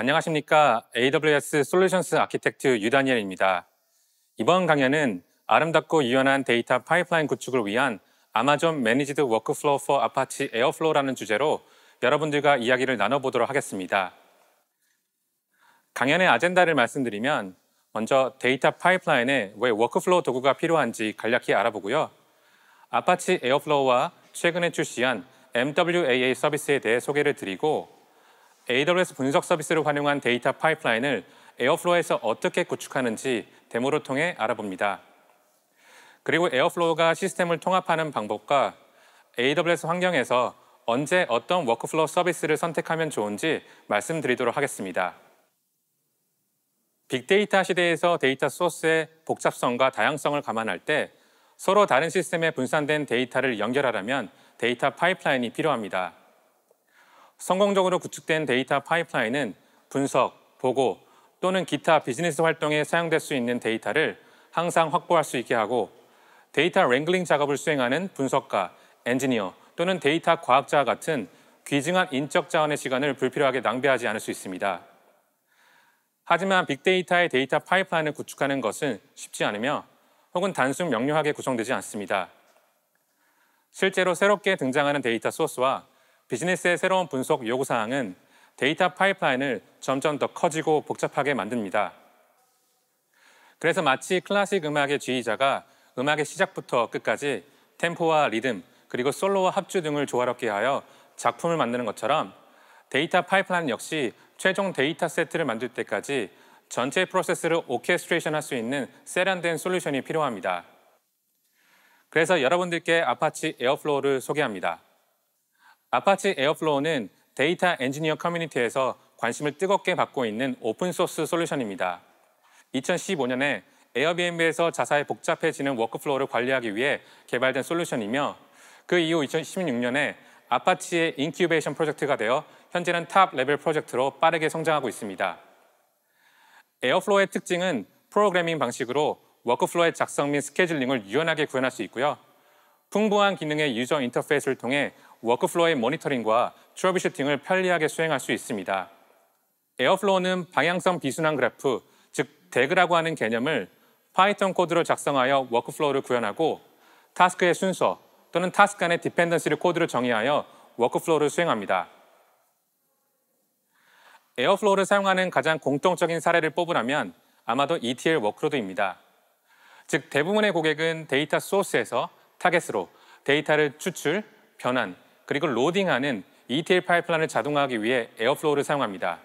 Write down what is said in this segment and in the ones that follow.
안녕하십니까. AWS 솔루션스 아키텍트 유다니엘입니다. 이번 강연은 아름답고 유연한 데이터 파이프라인 구축을 위한 아마존 매니지드 워크플로우 f 아파치 에어플로우라는 주제로 여러분들과 이야기를 나눠보도록 하겠습니다. 강연의 아젠다를 말씀드리면 먼저 데이터 파이프라인에 왜 워크플로우 도구가 필요한지 간략히 알아보고요. 아파치 에어플로우와 최근에 출시한 MWAA 서비스에 대해 소개를 드리고 AWS 분석 서비스를 활용한 데이터 파이프라인을 에어플로우에서 어떻게 구축하는지 데모를 통해 알아봅니다. 그리고 에어플로우가 시스템을 통합하는 방법과 AWS 환경에서 언제 어떤 워크플로우 서비스를 선택하면 좋은지 말씀드리도록 하겠습니다. 빅데이터 시대에서 데이터 소스의 복잡성과 다양성을 감안할 때 서로 다른 시스템에 분산된 데이터를 연결하려면 데이터 파이프라인이 필요합니다. 성공적으로 구축된 데이터 파이프라인은 분석, 보고 또는 기타 비즈니스 활동에 사용될 수 있는 데이터를 항상 확보할 수 있게 하고 데이터 랭글링 작업을 수행하는 분석가, 엔지니어 또는 데이터 과학자 같은 귀중한 인적 자원의 시간을 불필요하게 낭비하지 않을 수 있습니다. 하지만 빅데이터의 데이터 파이프라인을 구축하는 것은 쉽지 않으며 혹은 단순 명료하게 구성되지 않습니다. 실제로 새롭게 등장하는 데이터 소스와 비즈니스의 새로운 분석 요구사항은 데이터 파이프라인을 점점 더 커지고 복잡하게 만듭니다. 그래서 마치 클래식 음악의 지휘자가 음악의 시작부터 끝까지 템포와 리듬, 그리고 솔로와 합주 등을 조화롭게 하여 작품을 만드는 것처럼 데이터 파이프라인 역시 최종 데이터 세트를 만들 때까지 전체 프로세스를 오케스트레이션 할 수 있는 세련된 솔루션이 필요합니다. 그래서 여러분들께 아파치 에어플로우를 소개합니다. 아파치 에어플로우는 데이터 엔지니어 커뮤니티에서 관심을 뜨겁게 받고 있는 오픈소스 솔루션입니다. 2015년에 에어비앤비에서 자사의 복잡해지는 워크플로우를 관리하기 위해 개발된 솔루션이며 그 이후 2016년에 아파치의 인큐베이션 프로젝트가 되어 현재는 탑 레벨 프로젝트로 빠르게 성장하고 있습니다. 에어플로우의 특징은 프로그래밍 방식으로 워크플로우의 작성 및 스케줄링을 유연하게 구현할 수 있고요. 풍부한 기능의 유저 인터페이스를 통해 워크플로우의 모니터링과 트러블슈팅을 편리하게 수행할 수 있습니다. 에어플로우는 방향성 비순환 그래프, 즉 대그라고 하는 개념을 파이썬 코드로 작성하여 워크플로우를 구현하고 타스크의 순서 또는 타스크 간의 디펜던시를 코드로 정의하여 워크플로우를 수행합니다. 에어플로우를 사용하는 가장 공통적인 사례를 뽑으라면 아마도 ETL 워크로드입니다. 즉 대부분의 고객은 데이터 소스에서 타겟으로 데이터를 추출, 변환, 그리고 로딩하는 ETL 파이프라인을 자동화하기 위해 에어플로우를 사용합니다.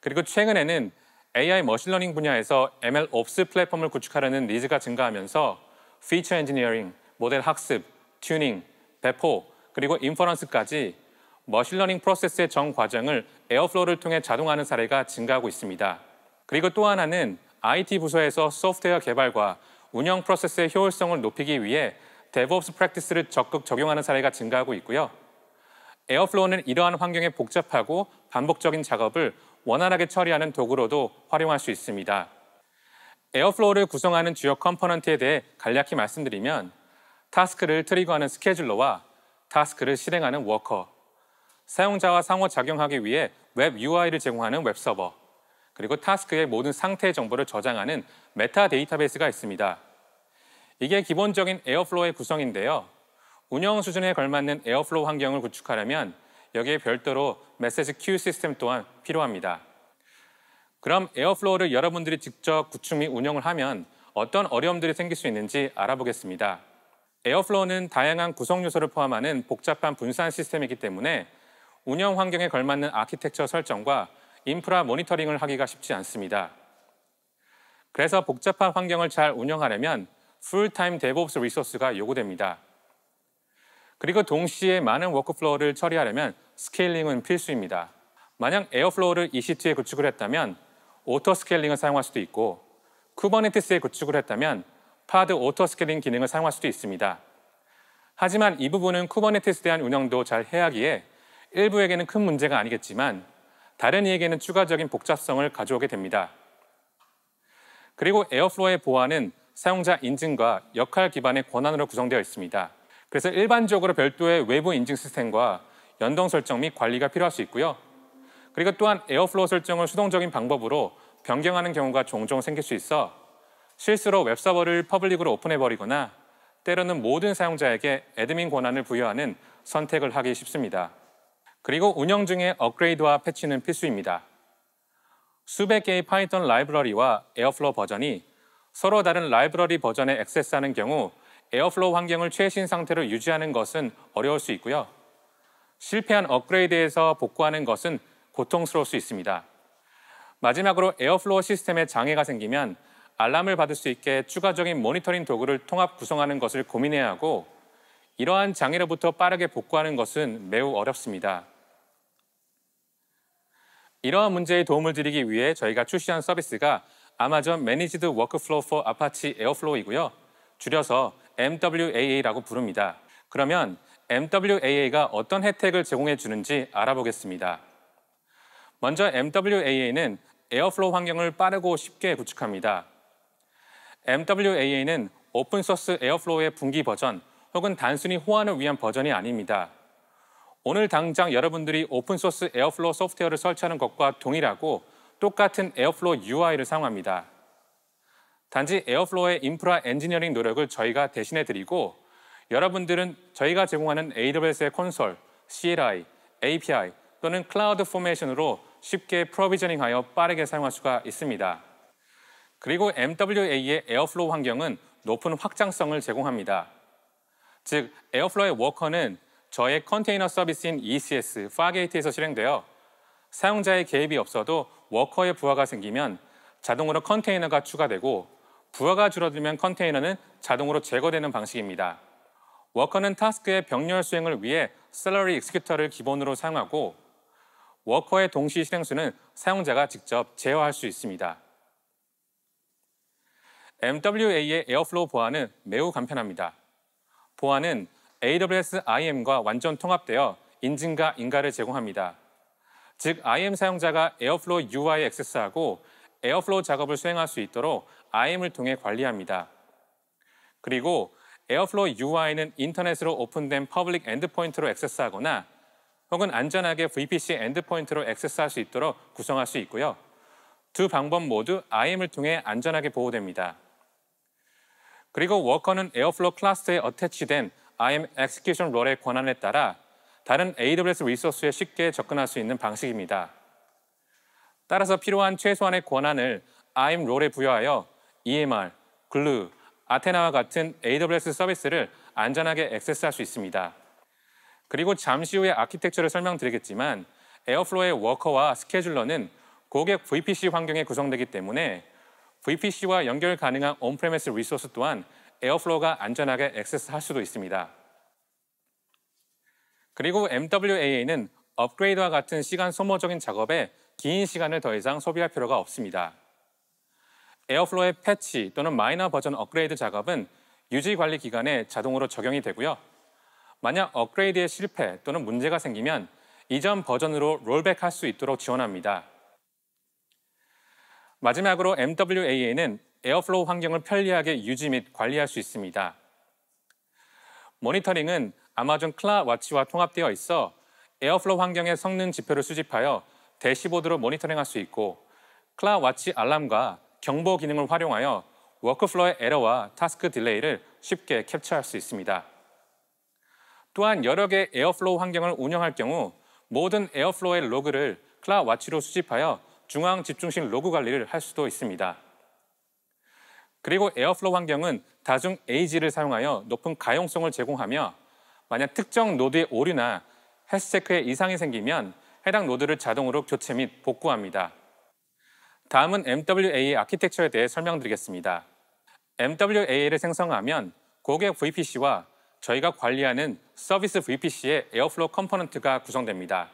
그리고 최근에는 AI 머신러닝 분야에서 MLOps 플랫폼을 구축하려는 니즈가 증가하면서 피처 엔지니어링, 모델 학습, 튜닝, 배포, 그리고 인퍼런스까지 머신러닝 프로세스의 정 과정을 에어플로우를 통해 자동화하는 사례가 증가하고 있습니다. 그리고 또 하나는 IT 부서에서 소프트웨어 개발과 운영 프로세스의 효율성을 높이기 위해 DevOps 프랙티스를 적극 적용하는 사례가 증가하고 있고요. 에어플로우는 이러한 환경에 복잡하고 반복적인 작업을 원활하게 처리하는 도구로도 활용할 수 있습니다. 에어플로우를 구성하는 주요 컴포넌트에 대해 간략히 말씀드리면 타스크를 트리거하는 스케줄러와 타스크를 실행하는 워커, 사용자와 상호작용하기 위해 웹 UI를 제공하는 웹서버, 그리고 타스크의 모든 상태 정보를 저장하는 메타 데이터베이스가 있습니다. 이게 기본적인 에어플로우의 구성인데요. 운영 수준에 걸맞는 에어플로우 환경을 구축하려면 여기에 별도로 메시지 큐 시스템 또한 필요합니다. 그럼 에어플로우를 여러분들이 직접 구축 및 운영을 하면 어떤 어려움들이 생길 수 있는지 알아보겠습니다. 에어플로우는 다양한 구성 요소를 포함하는 복잡한 분산 시스템이기 때문에 운영 환경에 걸맞는 아키텍처 설정과 인프라 모니터링을 하기가 쉽지 않습니다. 그래서 복잡한 환경을 잘 운영하려면 풀타임 데브옵스 리소스가 요구됩니다. 그리고 동시에 많은 워크플로우를 처리하려면 스케일링은 필수입니다. 만약 에어플로우를 EC2에 구축을 했다면 오토 스케일링을 사용할 수도 있고 쿠버네티스에 구축을 했다면 파드 오토 스케일링 기능을 사용할 수도 있습니다. 하지만 이 부분은 쿠버네티스에 대한 운영도 잘 해야 하기에 일부에게는 큰 문제가 아니겠지만 다른 이에게는 추가적인 복잡성을 가져오게 됩니다. 그리고 에어플로의 보안은 사용자 인증과 역할 기반의 권한으로 구성되어 있습니다. 그래서 일반적으로 별도의 외부 인증 시스템과 연동 설정 및 관리가 필요할 수 있고요. 그리고 또한 에어플로우 설정을 수동적인 방법으로 변경하는 경우가 종종 생길 수 있어 실수로 웹서버를 퍼블릭으로 오픈해버리거나 때로는 모든 사용자에게 애드민 권한을 부여하는 선택을 하기 쉽습니다. 그리고 운영 중에 업그레이드와 패치는 필수입니다. 수백 개의 파이썬 라이브러리와 에어플로우 버전이 서로 다른 라이브러리 버전에 액세스하는 경우 에어플로우 환경을 최신 상태로 유지하는 것은 어려울 수 있고요. 실패한 업그레이드에서 복구하는 것은 고통스러울 수 있습니다. 마지막으로 에어플로우 시스템에 장애가 생기면 알람을 받을 수 있게 추가적인 모니터링 도구를 통합 구성하는 것을 고민해야 하고 이러한 장애로부터 빠르게 복구하는 것은 매우 어렵습니다. 이러한 문제에 도움을 드리기 위해 저희가 출시한 서비스가 아마존 매니지드 워크플로우 포 아파치 에어플로우이고요. 줄여서 MWAA라고 부릅니다. 그러면 MWAA가 어떤 혜택을 제공해 주는지 알아보겠습니다. 먼저 MWAA는 에어플로우 환경을 빠르고 쉽게 구축합니다. MWAA는 오픈소스 에어플로우의 분기 버전 혹은 단순히 호환을 위한 버전이 아닙니다. 오늘 당장 여러분들이 오픈소스 에어플로우 소프트웨어를 설치하는 것과 동일하고 똑같은 에어플로우 UI를 사용합니다. 단지 에어플로우의 인프라 엔지니어링 노력을 저희가 대신해 드리고 여러분들은 저희가 제공하는 AWS의 콘솔, CLI, API 또는 클라우드 포메이션으로 쉽게 프로비저닝하여 빠르게 사용할 수가 있습니다. 그리고 MWA의 에어플로우 환경은 높은 확장성을 제공합니다. 즉 에어플로의 워커는 저의 컨테이너 서비스인 ECS, 파게이트에서 실행되어 사용자의 개입이 없어도 워커의 부하가 생기면 자동으로 컨테이너가 추가되고 부하가 줄어들면 컨테이너는 자동으로 제거되는 방식입니다. 워커는 타스크의 병렬 수행을 위해 셀러리 익스큐터를 기본으로 사용하고 워커의 동시 실행수는 사용자가 직접 제어할 수 있습니다. MWA의 에어플로우 보안은 매우 간편합니다. 보안은 AWS IM과 완전 통합되어 인증과 인가를 제공합니다. 즉, IM 사용자가 에어플로우 UI 에 액세스하고 에어플로우 작업을 수행할 수 있도록 IM을 통해 관리합니다. 그리고 에어플로우 UI는 인터넷으로 오픈된 퍼블릭 엔드포인트로 액세스하거나 혹은 안전하게 VPC 엔드포인트로 액세스할 수 있도록 구성할 수 있고요. 두 방법 모두 IM을 통해 안전하게 보호됩니다. 그리고 워커는 에어플로우 클래스에 어태치된 IAM Execution Role의 권한에 따라 다른 AWS 리소스에 쉽게 접근할 수 있는 방식입니다. 따라서 필요한 최소한의 권한을 IAM 롤에 부여하여 EMR, Glue, 아테나와 같은 AWS 서비스를 안전하게 액세스할 수 있습니다. 그리고 잠시 후에 아키텍처를 설명드리겠지만 에어플로의 워커와 스케줄러는 고객 VPC 환경에 구성되기 때문에 VPC와 연결 가능한 온프레미스 리소스 또한 에어플로우가 안전하게 액세스할 수도 있습니다. 그리고 MWAA는 업그레이드와 같은 시간 소모적인 작업에 긴 시간을 더 이상 소비할 필요가 없습니다. 에어플로우의 패치 또는 마이너 버전 업그레이드 작업은 유지 관리 기간에 자동으로 적용이 되고요. 만약 업그레이드에 실패 또는 문제가 생기면 이전 버전으로 롤백할 수 있도록 지원합니다. 마지막으로 MWAA는 에어플로우 환경을 편리하게 유지 및 관리할 수 있습니다. 모니터링은 아마존 클라 와치와 통합되어 있어 에어플로우 환경의 성능 지표를 수집하여 대시보드로 모니터링할 수 있고 클라 와치 알람과 경보 기능을 활용하여 워크플로의 에러와 타스크 딜레이를 쉽게 캡처할 수 있습니다. 또한 여러 개의 에어플로우 환경을 운영할 경우 모든 에어플로우의 로그를 클라 와치로 수집하여 중앙 집중식 로그 관리를 할 수도 있습니다. 그리고 에어플로우 환경은 다중 AG를 사용하여 높은 가용성을 제공하며 만약 특정 노드의 오류나 헬스체크에 이상이 생기면 해당 노드를 자동으로 교체 및 복구합니다. 다음은 MWA 아키텍처에 대해 설명드리겠습니다. MWA를 생성하면 고객 VPC와 저희가 관리하는 서비스 VPC의 에어플로우 컴포넌트가 구성됩니다.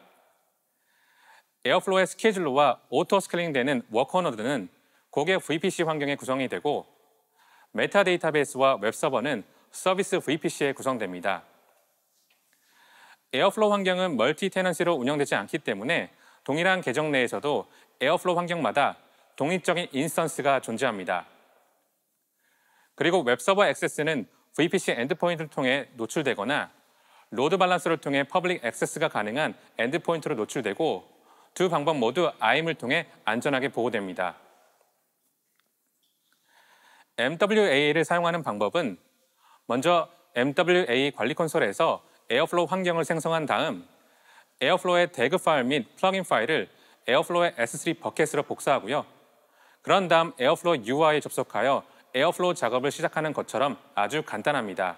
에어플로우의 스케줄러와 오토 스케일링되는 워커너들은 고객 VPC 환경에 구성이 되고 메타 데이터베이스와 웹서버는 서비스 VPC에 구성됩니다. 에어플로우 환경은 멀티 테넌시로 운영되지 않기 때문에 동일한 계정 내에서도 에어플로우 환경마다 독립적인 인스턴스가 존재합니다. 그리고 웹서버 액세스는 VPC 엔드포인트를 통해 노출되거나 로드 밸런스를 통해 퍼블릭 액세스가 가능한 엔드포인트로 노출되고 두 방법 모두 IM을 통해 안전하게 보호됩니다. MWA를 a 사용하는 방법은 먼저 MWA 관리 콘솔에서 에어플로우 환경을 생성한 다음 에어플로우의 대그 파일 및 플러그인 파일을 에어플로우의 S3 버켓으로 복사하고요. 그런 다음 에어플로우 UI에 접속하여 에어플로우 작업을 시작하는 것처럼 아주 간단합니다.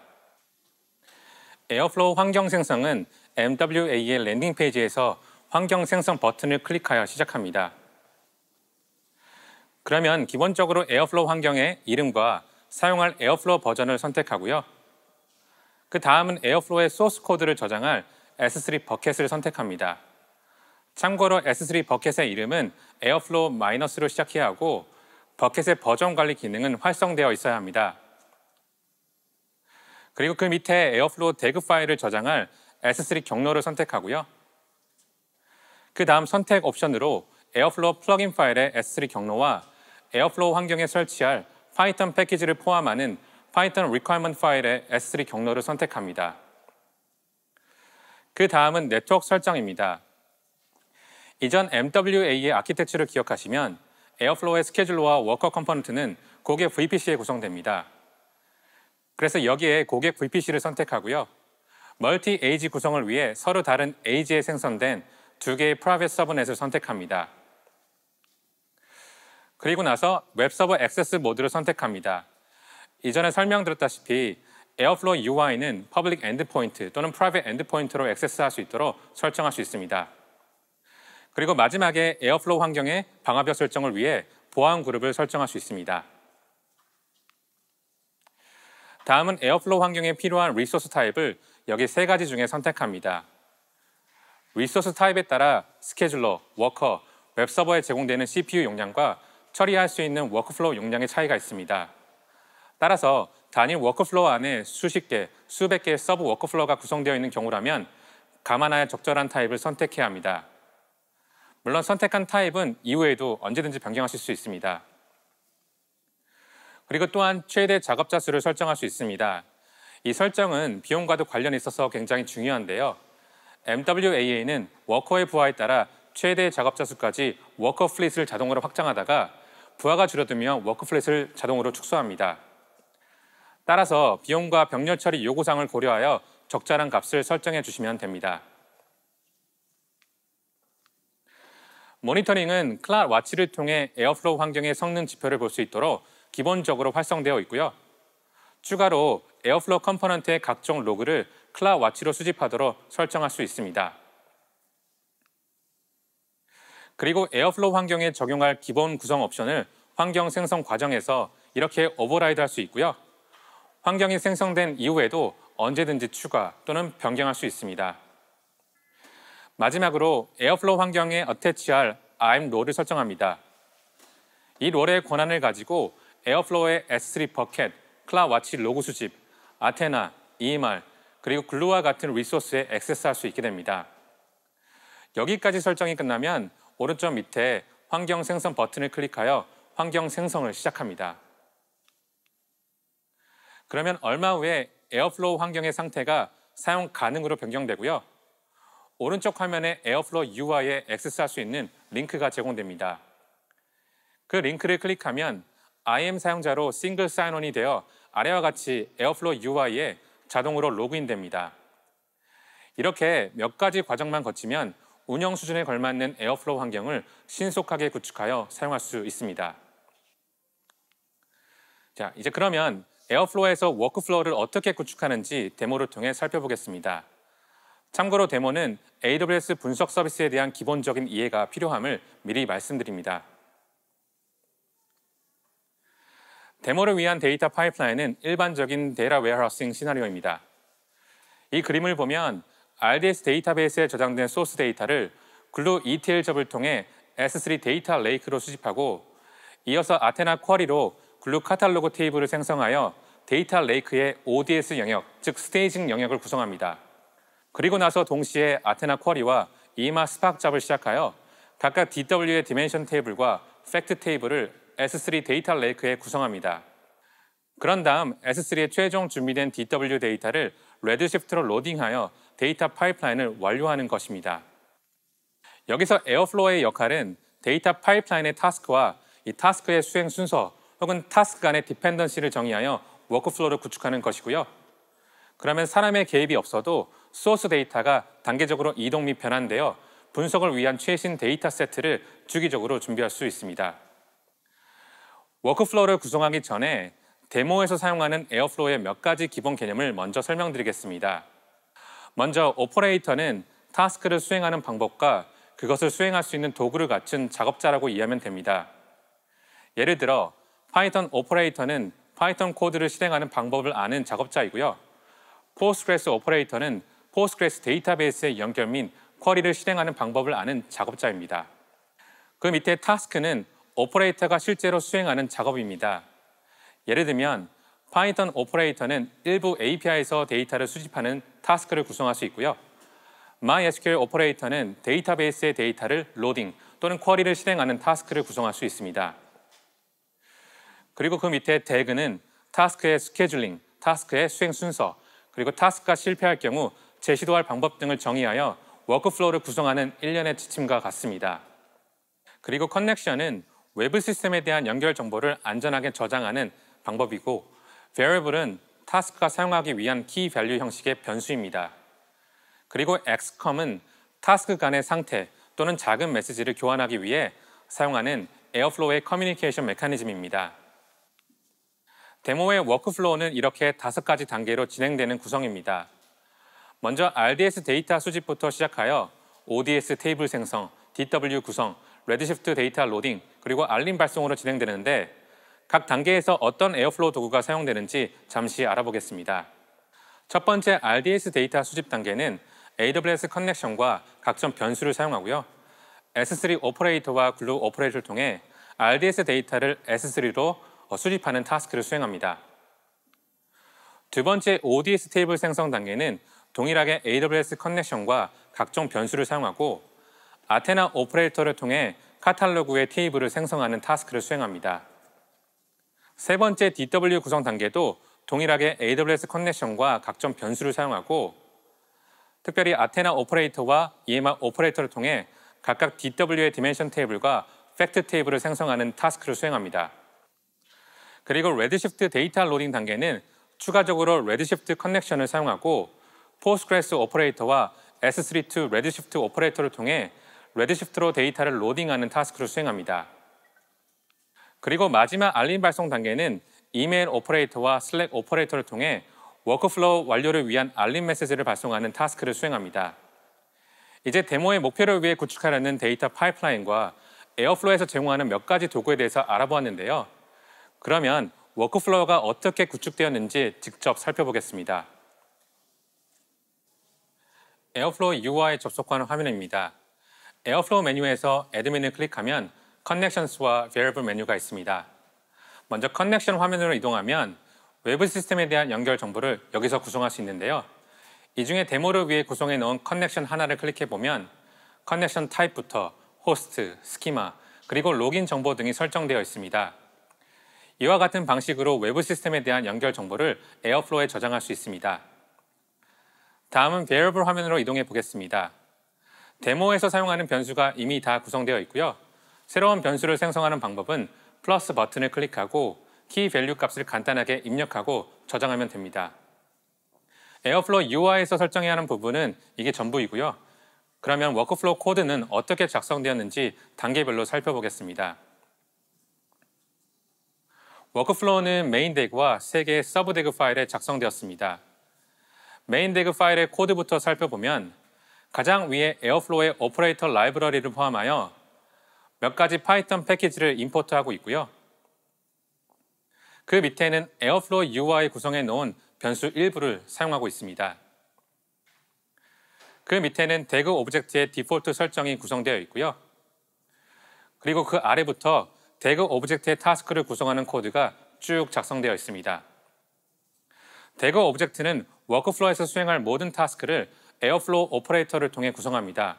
에어플로우 환경 생성은 MWA의 랜딩 페이지에서 환경 생성 버튼을 클릭하여 시작합니다. 그러면 기본적으로 에어플로우 환경의 이름과 사용할 에어플로우 버전을 선택하고요. 그 다음은 에어플로우의 소스 코드를 저장할 S3 버켓을 선택합니다. 참고로 S3 버켓의 이름은 에어플로우 마이너스로 시작해야 하고 버켓의 버전 관리 기능은 활성되어 있어야 합니다. 그리고 그 밑에 에어플로우 대그 파일을 저장할 S3 경로를 선택하고요. 그 다음 선택 옵션으로 에어플로우 플러긴 파일의 S3 경로와 에어플로우 환경에 설치할 파이썬 패키지를 포함하는 파이썬 리 e q u i 파일의 S3 경로를 선택합니다. 그 다음은 네트워크 설정입니다. 이전 MWA의 아키텍처를 기억하시면 에어플로우의 스케줄러와 워커 컴포넌트는 고객 VPC에 구성됩니다. 그래서 여기에 고객 VPC를 선택하고요. 멀티 에이지 구성을 위해 서로 다른 에이지에 생성된 두 개의 프라 i v 서브넷을 선택합니다. 그리고 나서 웹서버 액세스 모드를 선택합니다. 이전에 설명드렸다시피 에어플로우 UI는 퍼블릭 엔드포인트 또는 프라이빗 엔드포인트로 액세스할 수 있도록 설정할 수 있습니다. 그리고 마지막에 에어플로우 환경의 방화벽 설정을 위해 보안 그룹을 설정할 수 있습니다. 다음은 에어플로우 환경에 필요한 리소스 타입을 여기 세 가지 중에 선택합니다. 리소스 타입에 따라 스케줄러, 워커, 웹서버에 제공되는 CPU 용량과 처리할 수 있는 워크플로우 용량의 차이가 있습니다. 따라서 단일 워크플로우 안에 수십 개, 수백 개의 서브 워크플로우가 구성되어 있는 경우라면 감안하여 적절한 타입을 선택해야 합니다. 물론 선택한 타입은 이후에도 언제든지 변경하실 수 있습니다. 그리고 또한 최대 작업자 수를 설정할 수 있습니다. 이 설정은 비용과도 관련이 있어서 굉장히 중요한데요. MWAA는 워커의 부하에 따라 최대 작업자 수까지 워커 플릿을 자동으로 확장하다가 부하가 줄어들면 워크 플릿을 자동으로 축소합니다. 따라서 비용과 병렬 처리 요구사항을 고려하여 적절한 값을 설정해 주시면 됩니다. 모니터링은 클라 와치를 통해 에어플로우 환경의 성능 지표를 볼 수 있도록 기본적으로 활성되어 있고요. 추가로 에어플로우 컴포넌트의 각종 로그를 클라와치로 수집하도록 설정할 수 있습니다. 그리고 에어플로우 환경에 적용할 기본 구성 옵션을 환경 생성 과정에서 이렇게 오버라이드 할 수 있고요. 환경이 생성된 이후에도 언제든지 추가 또는 변경할 수 있습니다. 마지막으로 에어플로우 환경에 어태치할 RM 롤을 설정합니다. 이 롤의 권한을 가지고 에어플로우의 S3 버켓, 클라와치 로그 수집, 아테나, EMR, 그리고 글루와 같은 리소스에 액세스할 수 있게 됩니다. 여기까지 설정이 끝나면 오른쪽 밑에 환경 생성 버튼을 클릭하여 환경 생성을 시작합니다. 그러면 얼마 후에 에어플로우 환경의 상태가 사용 가능으로 변경되고요. 오른쪽 화면에 에어플로우 UI에 액세스할 수 있는 링크가 제공됩니다. 그 링크를 클릭하면 IM 사용자로 싱글 사인온이 되어 아래와 같이 에어플로우 UI에 자동으로 로그인됩니다. 이렇게 몇 가지 과정만 거치면 운영 수준에 걸맞는 에어플로우 환경을 신속하게 구축하여 사용할 수 있습니다. 자, 이제 그러면 에어플로우에서 워크플로우를 어떻게 구축하는지 데모를 통해 살펴보겠습니다. 참고로 데모는 AWS 분석 서비스에 대한 기본적인 이해가 필요함을 미리 말씀드립니다. 데모를 위한 데이터 파이프라인은 일반적인 데이터 웨어하우싱 시나리오입니다. 이 그림을 보면 RDS 데이터베이스에 저장된 소스 데이터를 글루 ETL 접을 통해 S3 데이터 레이크로 수집하고 이어서 아테나 쿼리로 글루 카탈로그 테이블을 생성하여 데이터 레이크의 ODS 영역, 즉 스테이징 영역을 구성합니다. 그리고 나서 동시에 아테나 쿼리와 이마 스팍 잡을 시작하여 각각 DW의 디멘션 테이블과 팩트 테이블을 S3 데이터 레이크에 구성합니다. 그런 다음 s 3에 최종 준비된 DW 데이터를 레드시프트로 로딩하여 데이터 파이프라인을 완료하는 것입니다. 여기서 에어플로어의 역할은 데이터 파이프라인의 타스크와 이 타스크의 수행 순서 혹은 타스크 간의 디펜던시를 정의하여 워크플로우를 구축하는 것이고요. 그러면 사람의 개입이 없어도 소스 데이터가 단계적으로 이동 및 변환되어 분석을 위한 최신 데이터 세트를 주기적으로 준비할 수 있습니다. 워크플로우를 구성하기 전에 데모에서 사용하는 에어플로우의 몇 가지 기본 개념을 먼저 설명드리겠습니다. 먼저 오퍼레이터는 타스크를 수행하는 방법과 그것을 수행할 수 있는 도구를 갖춘 작업자라고 이해하면 됩니다. 예를 들어 파이썬 오퍼레이터는 파이썬 코드를 실행하는 방법을 아는 작업자이고요. 포스트그레스 오퍼레이터는 포스트그레스 데이터베이스의 연결 및 쿼리를 실행하는 방법을 아는 작업자입니다. 그 밑에 타스크는 오퍼레이터가 실제로 수행하는 작업입니다. 예를 들면 파이썬 오퍼레이터는 일부 API에서 데이터를 수집하는 타스크를 구성할 수 있고요. MySQL 오퍼레이터는 데이터베이스의 데이터를 로딩 또는 쿼리를 실행하는 타스크를 구성할 수 있습니다. 그리고 그 밑에 대그는 타스크의 스케줄링, 타스크의 수행 순서, 그리고 타스크가 실패할 경우 제시도할 방법 등을 정의하여 워크플로우를 구성하는 일련의 지침과 같습니다. 그리고 커넥션은 외부 시스템에 대한 연결 정보를 안전하게 저장하는 방법이고 variable은 a s k 가 사용하기 위한 key value 형식의 변수입니다. 그리고 XCOM은 task 간의 상태 또는 작은 메시지를 교환하기 위해 사용하는 에어플로우의 커뮤니케이션 메커니즘입니다. 데모의 워크플로우는 이렇게 다섯 가지 단계로 진행되는 구성입니다. 먼저 RDS 데이터 수집부터 시작하여 ODS 테이블 생성, DW 구성, 레드시프트 데이터 로딩, 그리고 알림 발송으로 진행되는데 각 단계에서 어떤 에어플로우 도구가 사용되는지 잠시 알아보겠습니다. 첫 번째 RDS 데이터 수집 단계는 AWS 커넥션과 각종 변수를 사용하고요. S3 오퍼레이터와 글루 오퍼레이터를 통해 RDS 데이터를 S3로 수집하는 타스크를 수행합니다. 두 번째 ODS 테이블 생성 단계는 동일하게 AWS 커넥션과 각종 변수를 사용하고 아테나 오퍼레이터를 통해 카탈로그의 테이블을 생성하는 타스크를 수행합니다. 세 번째 DW 구성 단계도 동일하게 AWS 커넥션과 각종 변수를 사용하고 특별히 아테나 오퍼레이터와 EMR 오퍼레이터를 통해 각각 DW의 디멘션 테이블과 팩트 테이블을 생성하는 타스크를 수행합니다. 그리고 레드시프트 데이터 로딩 단계는 추가적으로 레드시프트 커넥션을 사용하고 포스트그레스 오퍼레이터와 S3 to 레드시프트 오퍼레이터를 통해 레드시프트로 데이터를 로딩하는 타스크를 수행합니다. 그리고 마지막 알림 발송 단계는 이메일 오퍼레이터와 슬랙 오퍼레이터를 통해 워크플로우 완료를 위한 알림 메시지를 발송하는 타스크를 수행합니다. 이제 데모의 목표를 위해 구축하려는 데이터 파이프라인과 에어플로에서 제공하는 몇 가지 도구에 대해서 알아보았는데요. 그러면 워크플로우가 어떻게 구축되었는지 직접 살펴보겠습니다. 에어플로우 UI에 접속하는 화면입니다. 에어플로우 메뉴에서 애드민을 클릭하면 커넥션스와 variable 메뉴가 있습니다. 먼저 커넥션 화면으로 이동하면 외부 시스템에 대한 연결 정보를 여기서 구성할 수 있는데요. 이 중에 데모를 위해 구성해 놓은 커넥션 하나를 클릭해 보면 커넥션 타입부터 호스트, 스키마, 그리고 로긴 정보 등이 설정되어 있습니다. 이와 같은 방식으로 외부 시스템에 대한 연결 정보를 에어플로우에 저장할 수 있습니다. 다음은 variable 화면으로 이동해 보겠습니다. 데모에서 사용하는 변수가 이미 다 구성되어 있고요. 새로운 변수를 생성하는 방법은 플러스 버튼을 클릭하고 키 밸류 값을 간단하게 입력하고 저장하면 됩니다. 에어플로우 UI에서 설정해야 하는 부분은 이게 전부이고요. 그러면 워크플로우 코드는 어떻게 작성되었는지 단계별로 살펴보겠습니다. 워크플로우는 메인 대그와 3개의 서브 대그 파일에 작성되었습니다. 메인 대그 파일의 코드부터 살펴보면 가장 위에 에어플로우의 오퍼레이터 라이브러리를 포함하여 몇 가지 파이썬 패키지를 임포트하고 있고요. 그 밑에는 에어플로우 UI 구성해 놓은 변수 일부를 사용하고 있습니다. 그 밑에는 대그 오브젝트의 디폴트 설정이 구성되어 있고요. 그리고 그 아래부터 대그 오브젝트의 타스크를 구성하는 코드가 쭉 작성되어 있습니다. 대그 오브젝트는 워크플로에서 수행할 모든 타스크를 에어플로우 오퍼레이터를 통해 구성합니다.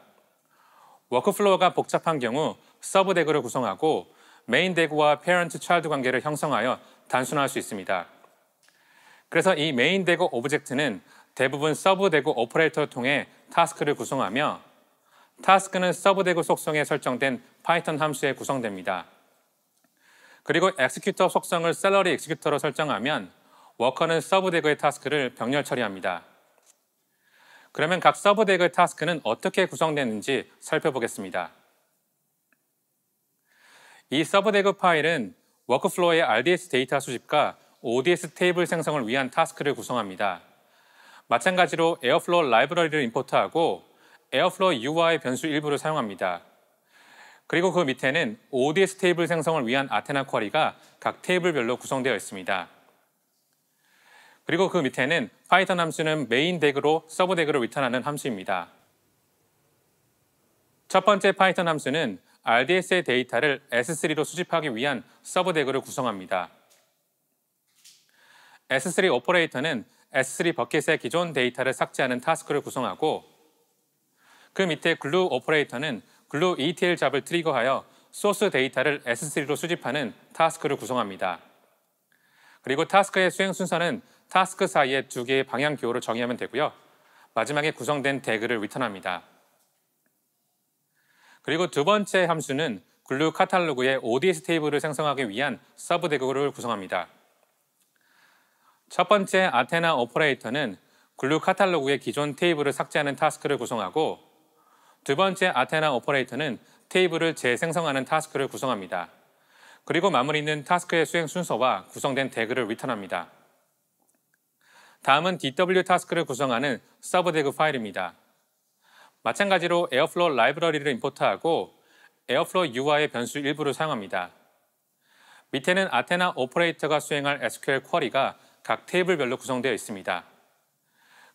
워크플로우가 복잡한 경우 서브 대그를 구성하고 메인 대그와 페런트 차일드 관계를 형성하여 단순화할 수 있습니다. 그래서 이 메인 대그 오브젝트는 대부분 서브 대그 오퍼레이터를 통해 타스크를 구성하며 타스크는 서브 대그 속성에 설정된 파이썬 함수에 구성됩니다. 그리고 엑스큐터 속성을 셀러리 엑스큐터로 설정하면 워커는 서브 대그의 타스크를 병렬 처리합니다. 그러면 각서브대의 타스크는 어떻게 구성되는지 살펴보겠습니다. 이서브대그 파일은 워크플로우의 RDS 데이터 수집과 ODS 테이블 생성을 위한 타스크를 구성합니다. 마찬가지로 에어플로우 라이브러리를 임포트하고 에어플로우 UI 변수 일부를 사용합니다. 그리고 그 밑에는 ODS 테이블 생성을 위한 아테나 쿼리가 각 테이블별로 구성되어 있습니다. 그리고 그 밑에는 파이썬 함수는 메인 덱으로 서브 덱으로 리턴하는 함수입니다. 첫 번째 파이썬 함수는 RDS의 데이터를 S3로 수집하기 위한 서브 덱으로 구성합니다. S3 오퍼레이터는 S3 버킷의 기존 데이터를 삭제하는 타스크를 구성하고 그 밑에 글루 오퍼레이터는 글루 ETL 잡을 트리거하여 소스 데이터를 S3로 수집하는 타스크를 구성합니다. 그리고 타스크의 수행 순서는 타스크 사이에 두 개의 방향 기호를 정의하면 되고요. 마지막에 구성된 대그를 리턴합니다. 그리고 두 번째 함수는 글루 카탈로그의 ODS 테이블을 생성하기 위한 서브 대그를 구성합니다. 첫 번째 아테나 오퍼레이터는 글루 카탈로그의 기존 테이블을 삭제하는 타스크를 구성하고 두 번째 아테나 오퍼레이터는 테이블을 재생성하는 타스크를 구성합니다. 그리고 마무리는 타스크의 수행 순서와 구성된 대그를 리턴합니다. 다음은 DW 타스크를 구성하는 서브 대그 파일입니다. 마찬가지로 에어플로우 라이브러리를 임포트하고 에어플로우 UI의 변수 일부를 사용합니다. 밑에는 아테나 오퍼레이터가 수행할 SQL 쿼리가 각 테이블별로 구성되어 있습니다.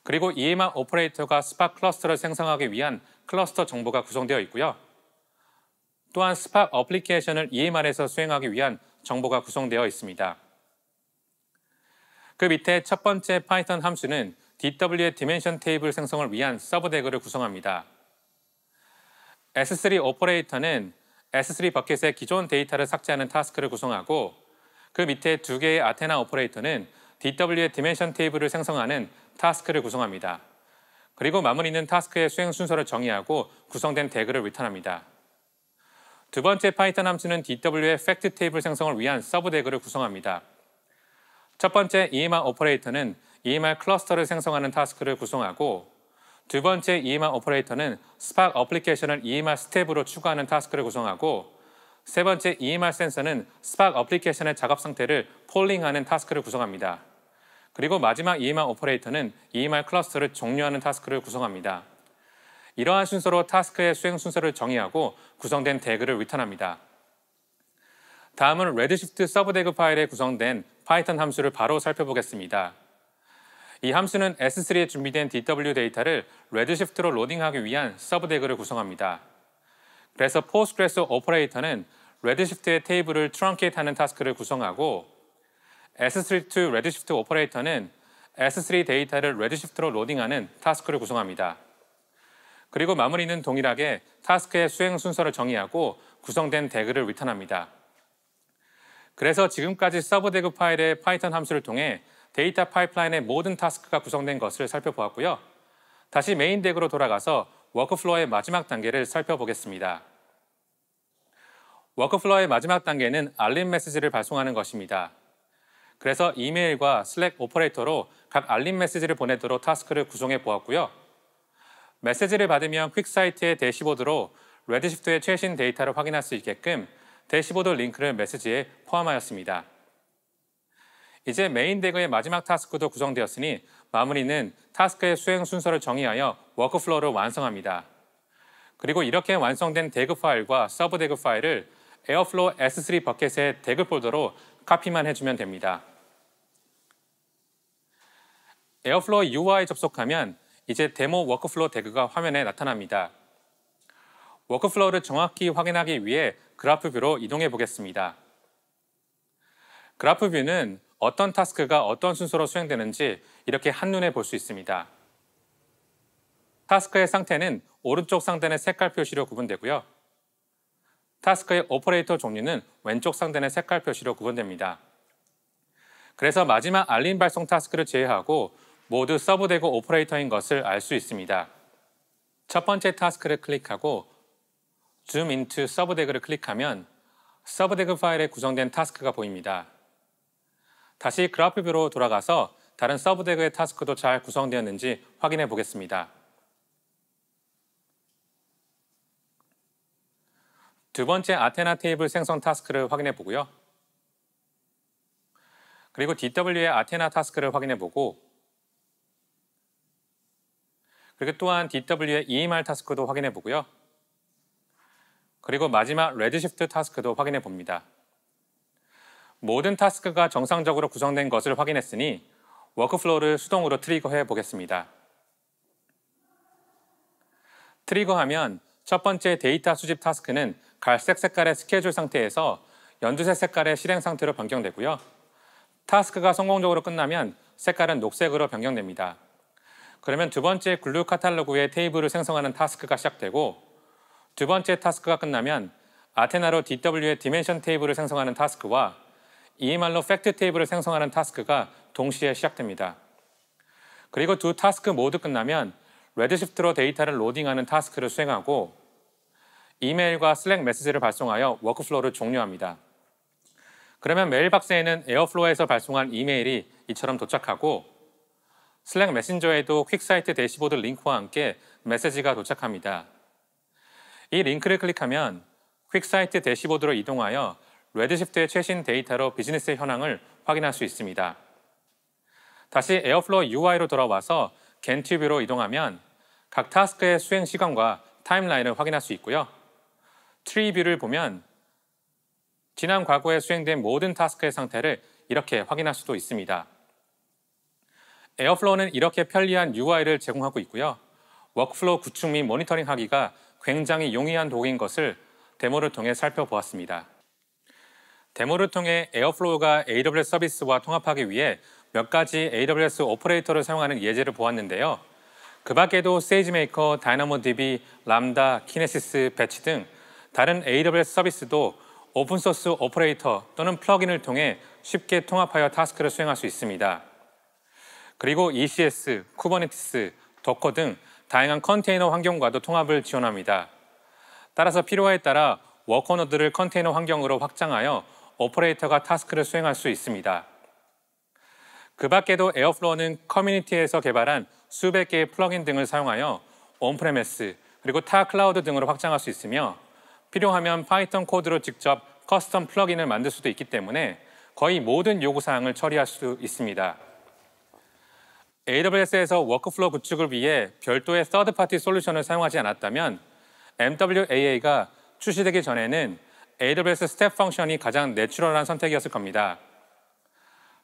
그리고 EMR 오퍼레이터가 스팟 클러스터를 생성하기 위한 클러스터 정보가 구성되어 있고요. 또한 스팟 어플리케이션을 EMR에서 수행하기 위한 정보가 구성되어 있습니다. 그 밑에 첫 번째 파이썬 함수는 DW의 디멘션 테이블 생성을 위한 서브 대그를 구성합니다. S3 오퍼레이터는 S3 버킷의 기존 데이터를 삭제하는 타스크를 구성하고 그 밑에 두 개의 아테나 오퍼레이터는 DW의 디멘션 테이블을 생성하는 타스크를 구성합니다. 그리고 마무리는 타스크의 수행 순서를 정의하고 구성된 대그를 리턴합니다. 두 번째 파이썬 함수는 DW의 팩트 테이블 생성을 위한 서브 대그를 구성합니다. 첫 번째 EMR 오퍼레이터는 EMR 클러스터를 생성하는 타스크를 구성하고 두 번째 EMR 오퍼레이터는 스팍 어플리케이션을 EMR 스텝으로 추가하는 타스크를 구성하고 세 번째 EMR 센서는 스팍 어플리케이션의 작업 상태를 폴링하는 타스크를 구성합니다. 그리고 마지막 EMR 오퍼레이터는 EMR 클러스터를 종료하는 타스크를 구성합니다. 이러한 순서로 타스크의 수행 순서를 정의하고 구성된 대그를 리턴합니다. 다음은 레드시프트 서브 대그 파일에 구성된 파이썬 함수를 바로 살펴보겠습니다. 이 함수는 S3에 준비된 DW 데이터를 레드시프트로 로딩하기 위한 서브 데그를 구성합니다. 그래서 포스트그레스 오퍼레이터는 레드시프트의 테이블을 트렁케이트하는 타스크를 구성하고 S3 to 레드시프트 오퍼레이터는 S3 데이터를 레드시프트로 로딩하는 타스크를 구성합니다. 그리고 마무리는 동일하게 타스크의 수행 순서를 정의하고 구성된 대그를 리턴합니다. 그래서 지금까지 서버대그 파일의 파이썬 함수를 통해 데이터 파이프라인의 모든 타스크가 구성된 것을 살펴보았고요. 다시 메인 덱으로 돌아가서 워크플로어의 마지막 단계를 살펴보겠습니다. 워크플로어의 마지막 단계는 알림 메시지를 발송하는 것입니다. 그래서 이메일과 슬랙 오퍼레이터로 각 알림 메시지를 보내도록 타스크를 구성해 보았고요. 메시지를 받으면 퀵사이트의 대시보드로 레드시프트의 최신 데이터를 확인할 수 있게끔 대시보드 링크를 메시지에 포함하였습니다. 이제 메인 대그의 마지막 타스크도 구성되었으니 마무리는 타스크의 수행 순서를 정의하여 워크플로우를 완성합니다. 그리고 이렇게 완성된 대그 파일과 서브 대그 파일을 에어플로우 S3 버켓의 대그 폴더로 카피만 해주면 됩니다. 에어플로우 UI 에 접속하면 이제 데모 워크플로우 대그가 화면에 나타납니다. 워크플로우를 정확히 확인하기 위해 그래프 뷰로 이동해 보겠습니다. 그래프 뷰는 어떤 타스크가 어떤 순서로 수행되는지 이렇게 한눈에 볼 수 있습니다. 타스크의 상태는 오른쪽 상단의 색깔 표시로 구분되고요. 타스크의 오퍼레이터 종류는 왼쪽 상단의 색깔 표시로 구분됩니다. 그래서 마지막 알림 발송 타스크를 제외하고 모두 서브되고 오퍼레이터인 것을 알 수 있습니다. 첫 번째 타스크를 클릭하고 zoom into 서브덱을 클릭하면 서브덱 파일에 구성된 타스크가 보입니다. 다시 그래프뷰로 돌아가서 다른 서브덱의 타스크도 잘 구성되었는지 확인해 보겠습니다. 두 번째 아테나 테이블 생성 타스크를 확인해 보고요. 그리고 DW의 아테나 타스크를 확인해 보고 그리고 또한 DW의 EMR 타스크도 확인해 보고요. 그리고 마지막 레드시프트 타스크도 확인해 봅니다. 모든 타스크가 정상적으로 구성된 것을 확인했으니 워크플로우를 수동으로 트리거해 보겠습니다. 트리거하면 첫 번째 데이터 수집 타스크는 갈색 색깔의 스케줄 상태에서 연두색 색깔의 실행 상태로 변경되고요. 타스크가 성공적으로 끝나면 색깔은 녹색으로 변경됩니다. 그러면 두 번째 글루 카탈로그의 테이블을 생성하는 타스크가 시작되고 두 번째 타스크가 끝나면 아테나로 DW의 디멘션 테이블을 생성하는 타스크와 EMR로 팩트 테이블을 생성하는 타스크가 동시에 시작됩니다. 그리고 두 타스크 모두 끝나면 레드시프트로 데이터를 로딩하는 타스크를 수행하고 이메일과 슬랙 메시지를 발송하여 워크플로우를 종료합니다. 그러면 메일 박스에는 에어플로에서 발송한 이메일이 이처럼 도착하고 슬랙 메신저에도 퀵사이트 대시보드 링크와 함께 메시지가 도착합니다. 이 링크를 클릭하면 퀵사이트 대시보드로 이동하여 레드시프트의 최신 데이터로 비즈니스 의 현황을 확인할 수 있습니다. 다시 에어플로우 UI로 돌아와서 겐튜브로 이동하면 각 타스크의 수행 시간과 타임라인을 확인할 수 있고요. 트리뷰를 보면 지난 과거에 수행된 모든 타스크의 상태를 이렇게 확인할 수도 있습니다. 에어플로우는 이렇게 편리한 UI를 제공하고 있고요. 워크플로우 구축 및 모니터링 하기가 굉장히 용이한 도구인 것을 데모를 통해 살펴보았습니다. 데모를 통해 에어플로우가 AWS 서비스와 통합하기 위해 몇 가지 AWS 오퍼레이터를 사용하는 예제를 보았는데요. 그 밖에도 세이지메이커, 다이나모DB, 람다, 키네시스, 배치 등 다른 AWS 서비스도 오픈소스 오퍼레이터 또는 플러그인을 통해 쉽게 통합하여 타스크를 수행할 수 있습니다. 그리고 ECS, Kubernetes, Docker 등 다양한 컨테이너 환경과도 통합을 지원합니다. 따라서 필요에 따라 워커너들을 컨테이너 환경으로 확장하여 오퍼레이터가 타스크를 수행할 수 있습니다. 그 밖에도 에어플로우는 커뮤니티에서 개발한 수백 개의 플러그인 등을 사용하여 온프레미스 그리고 타 클라우드 등으로 확장할 수 있으며 필요하면 파이썬 코드로 직접 커스텀 플러그인을 만들 수도 있기 때문에 거의 모든 요구사항을 처리할 수 있습니다. AWS에서 워크플로 구축을 위해 별도의 서드파티 솔루션을 사용하지 않았다면 MWAA가 출시되기 전에는 AWS 스텝 펑션이 가장 내추럴한 선택이었을 겁니다.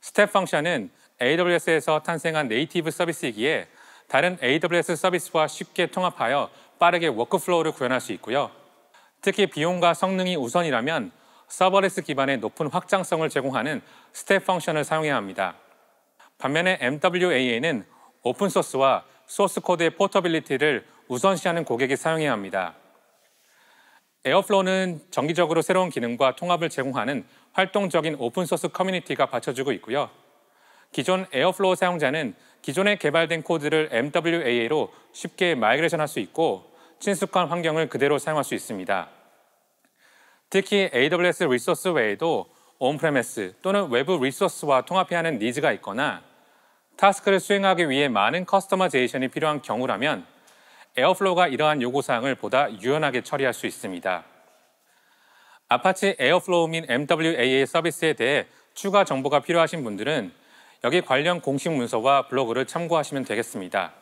스텝 펑션은 AWS에서 탄생한 네이티브 서비스이기에 다른 AWS 서비스와 쉽게 통합하여 빠르게 워크플로우를 구현할 수 있고요. 특히 비용과 성능이 우선이라면 서버레스 기반의 높은 확장성을 제공하는 스텝 펑션을 사용해야 합니다. 반면에 MWAA는 오픈소스와 소스 코드의 포터빌리티를 우선시하는 고객이 사용해야 합니다. 에어플로우는 정기적으로 새로운 기능과 통합을 제공하는 활동적인 오픈소스 커뮤니티가 받쳐주고 있고요. 기존 에어플로우 사용자는 기존에 개발된 코드를 MWAA로 쉽게 마이그레이션할 수 있고 친숙한 환경을 그대로 사용할 수 있습니다. 특히 AWS 리소스 외에도 온프레미스 또는 외부 리소스와 통합해야 하는 니즈가 있거나 타스크를 수행하기 위해 많은 커스터마제이션이 필요한 경우라면 에어플로우가 이러한 요구사항을 보다 유연하게 처리할 수 있습니다. 아파치 에어플로우 및 MWAA 서비스에 대해 추가 정보가 필요하신 분들은 여기 관련 공식 문서와 블로그를 참고하시면 되겠습니다.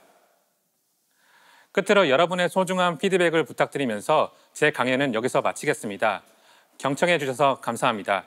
끝으로 여러분의 소중한 피드백을 부탁드리면서 제 강연은 여기서 마치겠습니다. 경청해 주셔서 감사합니다.